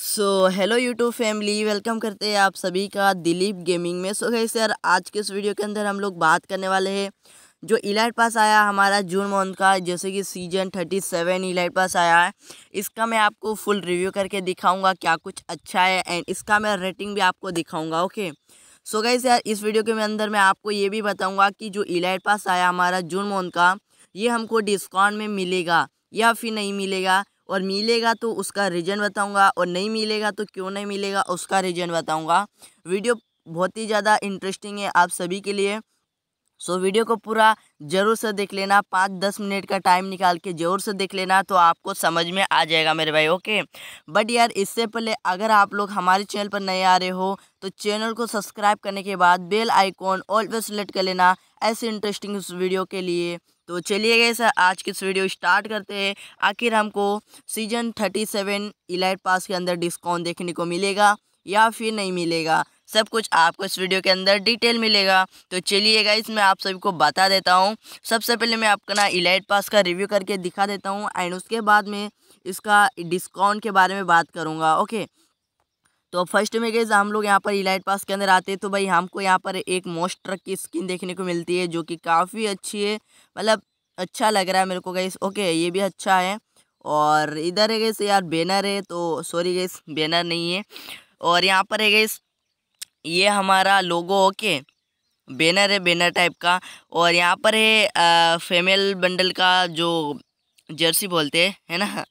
सो hello YouTube family welcome करते हैं आप सभी का दिलीप गेमिंग में सो so, गई सर आज के इस वीडियो के अंदर हम लोग बात करने वाले हैं जो इलाइट पास आया हमारा जून मंथ का जैसे कि season thirty seven elite pass आया है इसका मैं आपको फुल रिव्यू करके दिखाऊंगा क्या कुछ अच्छा है एंड इसका मैं रेटिंग भी आपको दिखाऊँगा ओके सो गई सर इस वीडियो के अंदर मैं आपको ये भी बताऊँगा कि जो इलाइट पास आया हमारा जून मंथ का ये हमको डिस्काउंट में मिलेगा या फिर नहीं मिलेगा और मिलेगा तो उसका रीज़न बताऊंगा और नहीं मिलेगा तो क्यों नहीं मिलेगा उसका रीज़न बताऊंगा वीडियो बहुत ही ज़्यादा इंटरेस्टिंग है आप सभी के लिए सो वीडियो को पूरा ज़रूर से देख लेना पाँच दस मिनट का टाइम निकाल के ज़रूर से देख लेना तो आपको समझ में आ जाएगा मेरे भाई ओके बट यार इससे पहले अगर आप लोग हमारे चैनल पर नए आ रहे हो तो चैनल को सब्सक्राइब करने के बाद बेल आइकॉन ऑल पर सेलेक्ट कर लेना ऐसे इंटरेस्टिंग उस वीडियो के लिए तो चलिए गए आज की इस वीडियो स्टार्ट करते हैं आखिर हमको season thirty seven elite pass के अंदर डिस्काउंट देखने को मिलेगा या फिर नहीं मिलेगा सब कुछ आपको इस वीडियो के अंदर डिटेल मिलेगा तो चलिएगा इसमें आप सभी को बता देता हूँ सबसे पहले मैं आपका ना इलाइट पास का रिव्यू करके दिखा देता हूँ एंड उसके बाद में इसका डिस्काउंट के बारे में बात करूँगा ओके तो फर्स्ट में गए हम लोग यहाँ पर इलाइट पास के अंदर आते हैं तो भाई हमको यहाँ पर एक मोस्टर की स्किन देखने को मिलती है जो कि काफ़ी अच्छी है मतलब अच्छा लग रहा है मेरे को गई ओके ये भी अच्छा है और इधर है गई यार बैनर है तो सॉरी गई बैनर नहीं है और यहाँ पर है गई ये हमारा लोगो ओके बैनर है बैनर टाइप का और यहाँ पर है फेमेल बंडल का जो जर्सी बोलते हैं है ना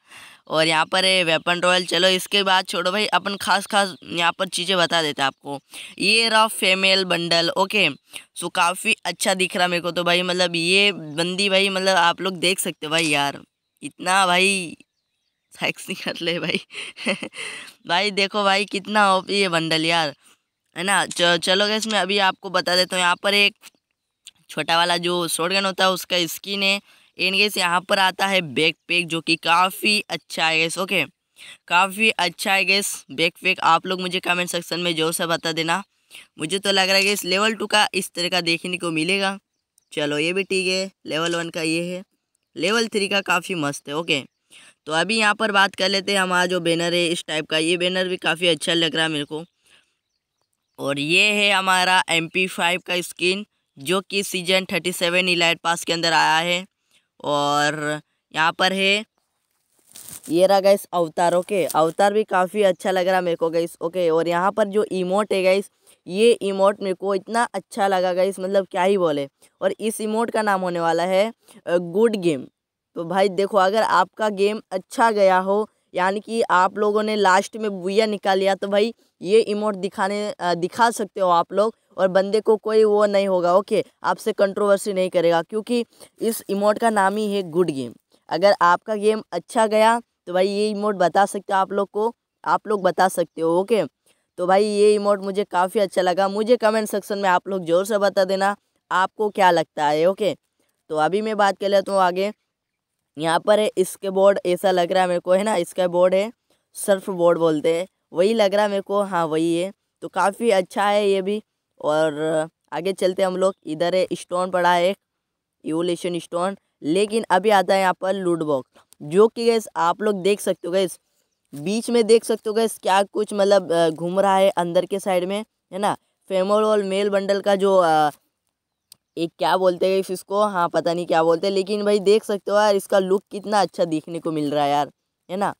और यहाँ पर है वेपन रॉयल चलो इसके बाद छोड़ो भाई अपन खास खास यहाँ पर चीज़ें बता देते हैं आपको ये रहा फेमेल बंडल ओके सो काफ़ी अच्छा दिख रहा मेरे को तो भाई मतलब ये बंदी भाई मतलब आप लोग देख सकते हो भाई यार इतना भाई सेक्स नहीं कर ले भाई भाई देखो भाई कितना हो ये बंडल यार है ना चलो गए इसमें अभी आपको बता देता हूँ यहाँ पर एक छोटा वाला जो शॉर्ट गन होता है उसका स्किन है एंड गेस यहाँ पर आता है बैक पैक जो कि काफ़ी अच्छा है गैस ओके काफ़ी अच्छा है गैस बैक पैक आप लोग मुझे कमेंट सेक्शन में जोर से बता देना मुझे तो लग रहा है कि इस लेवल टू का इस तरह का देखने को मिलेगा चलो ये भी ठीक है लेवल वन का ये है लेवल थ्री का काफ़ी मस्त है ओके तो अभी यहाँ पर बात कर लेते हैं हमारा जो बैनर है इस टाइप का ये बैनर भी काफ़ी अच्छा लग रहा है मेरे को और ये है हमारा एम पी फाइव का स्किन जो कि season thirty seven elite pass के अंदर आया है और यहाँ पर है ये रहा गैस अवतार ओके अवतार भी काफ़ी अच्छा लग रहा मेरे को गैस ओके और यहाँ पर जो इमोट है गैस ये इमोट मेरे को इतना अच्छा लगा गैस मतलब क्या ही बोले और इस इमोट का नाम होने वाला है गुड गेम तो भाई देखो अगर आपका गेम अच्छा गया हो यानी कि आप लोगों ने लास्ट में बुया निकाल लिया तो भाई ये इमोट दिखाने दिखा सकते हो आप लोग और बंदे को कोई वो नहीं होगा ओके आपसे कंट्रोवर्सी नहीं करेगा क्योंकि इस इमोट का नाम ही है गुड गेम अगर आपका गेम अच्छा गया तो भाई ये इमोट बता सकते हो आप लोग को आप लोग बता सकते हो ओके तो भाई ये इमोट मुझे काफ़ी अच्छा लगा मुझे कमेंट सेक्शन में आप लोग ज़ोर से बता देना आपको क्या लगता है ओके तो अभी मैं बात कर लेता हूँ आगे यहाँ पर है इसके बोर्ड ऐसा लग रहा है मेरे को है ना इसका बोर्ड है सर्फ बोर्ड बोलते हैं वही लग रहा है मेरे को हाँ वही है तो काफ़ी अच्छा है ये भी और आगे चलते हम लोग इधर है स्टोन पड़ा है एक इवोल्यूशन स्टोन लेकिन अभी आता है यहाँ पर लूट बॉक्स जो कि गैस आप लोग देख सकते हो गैस बीच में देख सकते हो गैस क्या कुछ मतलब घूम रहा है अंदर के साइड में है ना फेमोल और मेल बंडल का जो आ, एक क्या बोलते हैं इसको हाँ पता नहीं क्या बोलते लेकिन भाई देख सकते हो यार इसका लुक कितना अच्छा देखने को मिल रहा है यार है ना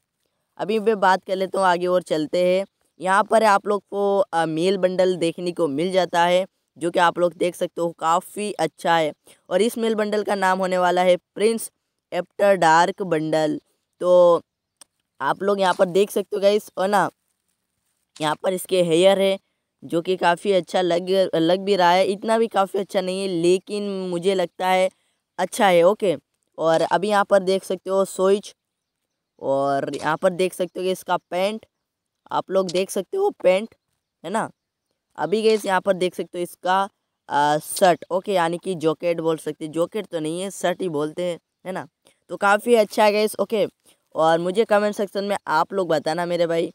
अभी मैं बात कर लेता हूँ आगे और चलते हैं यहाँ पर आप लोग को मेल बंडल देखने को मिल जाता है जो कि आप लोग देख सकते हो काफ़ी अच्छा है और इस मेल बंडल का नाम होने वाला है प्रिंस एफ्टर डार्क बंडल तो आप लोग यहाँ पर देख सकते हो गाइस और ना यहाँ पर इसके हेयर है जो कि काफ़ी अच्छा लग लग भी रहा है इतना भी काफ़ी अच्छा नहीं है लेकिन मुझे लगता है अच्छा है ओके और अभी यहाँ पर देख सकते हो सोइच और यहाँ पर देख सकते हो कि इसका पैंट आप लोग देख सकते हो पेंट है ना अभी गैस यहाँ पर देख सकते हो इसका शर्ट ओके यानी कि जॉकेट बोल सकते जॉकेट तो नहीं है शर्ट ही बोलते हैं है ना तो काफ़ी अच्छा है गैस ओके और मुझे कमेंट सेक्शन में आप लोग बताना मेरे भाई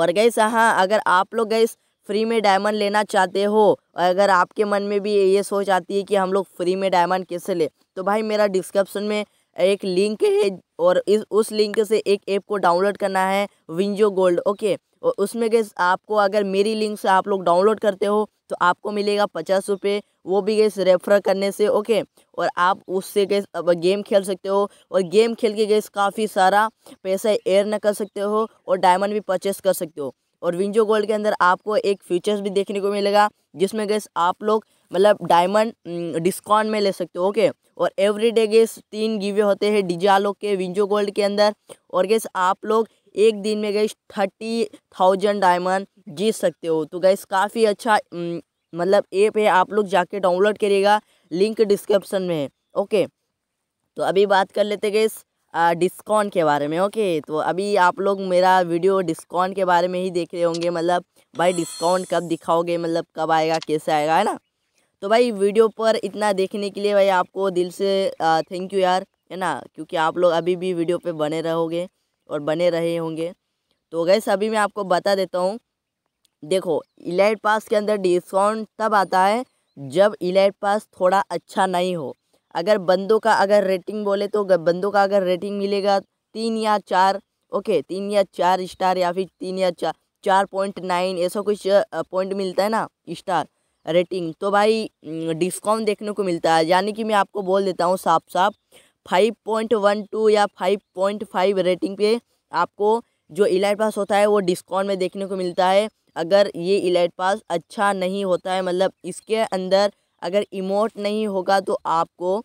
और गैस हाँ अगर आप लोग गैस फ्री में डायमंड लेना चाहते हो और अगर आपके मन में भी ये सोच आती है कि हम लोग फ्री में डायमंड कैसे ले तो भाई मेरा डिस्क्रिप्शन में एक लिंक है और इस उस लिंक से एक ऐप को डाउनलोड करना है विंजो गोल्ड ओके और उसमें गैस आपको अगर मेरी लिंक से आप लोग डाउनलोड करते हो तो आपको मिलेगा पचास रुपये वो भी गैस रेफर करने से ओके और आप उससे गैस गेम खेल सकते हो और गेम खेल के गैस काफ़ी सारा पैसा एयर न कर सकते हो और डायमंड भी परचेस कर सकते हो और विंजो गोल्ड के अंदर आपको एक फीचर्स भी देखने को मिलेगा जिसमें गैस आप लोग मतलब डायमंड डिस्काउंट में ले सकते हो ओके और एवरी डे गेस तीन गिवे होते हैं डिजालो के विंजो गोल्ड के अंदर और गैस आप लोग एक दिन में गैस थर्टी थाउजेंड डायमंड जीत सकते हो तो गैस काफ़ी अच्छा मतलब ऐप है आप लोग जाके डाउनलोड करिएगा लिंक डिस्क्रिप्शन में है ओके तो अभी बात कर लेते गैस डिस्काउंट के बारे में ओके तो अभी आप लोग मेरा वीडियो डिस्काउंट के बारे में ही देख रहे होंगे मतलब भाई डिस्काउंट कब दिखाओगे मतलब कब आएगा कैसे आएगा है ना तो भाई वीडियो पर इतना देखने के लिए भाई आपको दिल से थैंक यू यार है ना क्योंकि आप लोग अभी भी वीडियो पे बने रहोगे और बने रहे होंगे तो गैस अभी मैं आपको बता देता हूँ देखो इलाइट पास के अंदर डिस्काउंट तब आता है जब इलाइट पास थोड़ा अच्छा नहीं हो अगर बंदों का अगर रेटिंग बोले तो बंदों का अगर रेटिंग मिलेगा तीन या चार ओके तीन या चार स्टार या फिर तीन या चार चार पॉइंट नाइन ऐसा कुछ पॉइंट मिलता है ना स्टार रेटिंग तो भाई डिस्काउंट देखने को मिलता है यानी कि मैं आपको बोल देता हूँ साफ साफ फाइव पॉइंट वन टू या फाइव पॉइंट फाइव रेटिंग पे आपको जो इलाइट पास होता है वो डिस्काउंट में देखने को मिलता है अगर ये इलाइट पास अच्छा नहीं होता है मतलब इसके अंदर अगर इमोट नहीं होगा तो आपको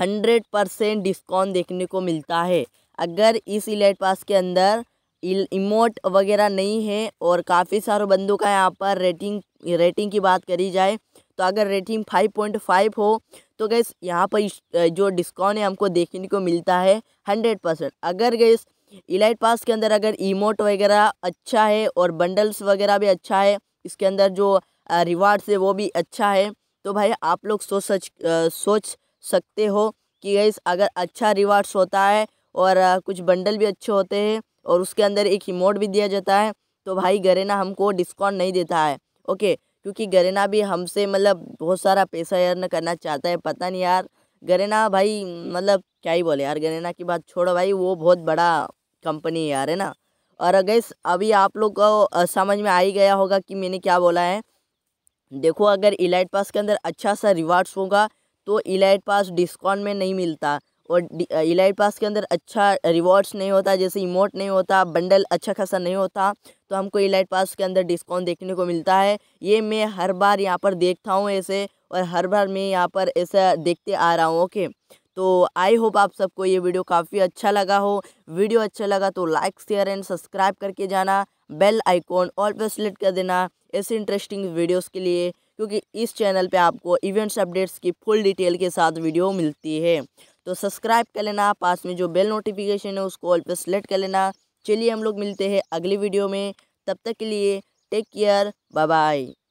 हंड्रेड परसेंट डिस्काउंट देखने को मिलता है अगर इस इलाइट पास के अंदर इमोट वगैरह नहीं है और काफ़ी सारे बंदों का यहाँ पर रेटिंग रेटिंग की बात करी जाए तो अगर रेटिंग फाइव पॉइंट फाइव हो तो गैस यहाँ पर जो डिस्काउंट है हमको देखने को मिलता है हंड्रेड परसेंट अगर गैस इलाइट पास के अंदर अगर इमोट वगैरह अच्छा है और बंडल्स वगैरह भी अच्छा है इसके अंदर जो रिवार्ड्स है वो भी अच्छा है तो भाई आप लोग सोच सच सोच सकते हो कि गैस अगर अच्छा रिवार्ड्स होता है और कुछ बंडल भी अच्छे होते हैं और उसके अंदर एक इमोट भी दिया जाता है तो भाई गरेना हमको डिस्काउंट नहीं देता है ओके क्योंकि गरेना भी हमसे मतलब बहुत सारा पैसा अर्न करना चाहता है पता नहीं यार गरेना भाई मतलब क्या ही बोले यार गरेना की बात छोड़ो भाई वो बहुत बड़ा कंपनी है यार है ना और अगर अभी आप लोग को समझ में आ ही गया होगा कि मैंने क्या बोला है देखो अगर इलाइट पास के अंदर अच्छा सा रिवार्ड्स होगा तो इलाइट पास डिस्काउंट में नहीं मिलता और इलाइट पास के अंदर अच्छा रिवॉर्ड्स नहीं होता जैसे इमोट नहीं होता बंडल अच्छा खासा नहीं होता तो हमको इलाइट पास के अंदर डिस्काउंट देखने को मिलता है ये मैं हर बार यहाँ पर देखता हूँ ऐसे और हर बार मैं यहाँ पर ऐसा देखते आ रहा हूँ ओके तो आई होप आप सबको ये वीडियो काफ़ी अच्छा लगा हो वीडियो अच्छा लगा तो लाइक शेयर एंड सब्सक्राइब करके जाना बेल आइकॉन ऑल पर सेलेक्ट कर देना ऐसे इंटरेस्टिंग वीडियोस के लिए क्योंकि इस चैनल पे आपको इवेंट्स अपडेट्स की फुल डिटेल के साथ वीडियो मिलती है तो सब्सक्राइब कर लेना पास में जो बेल नोटिफिकेशन है उसको ऑल पर सेलेक्ट कर लेना चलिए हम लोग मिलते हैं अगली वीडियो में तब तक के लिए टेक केयर बाय बाय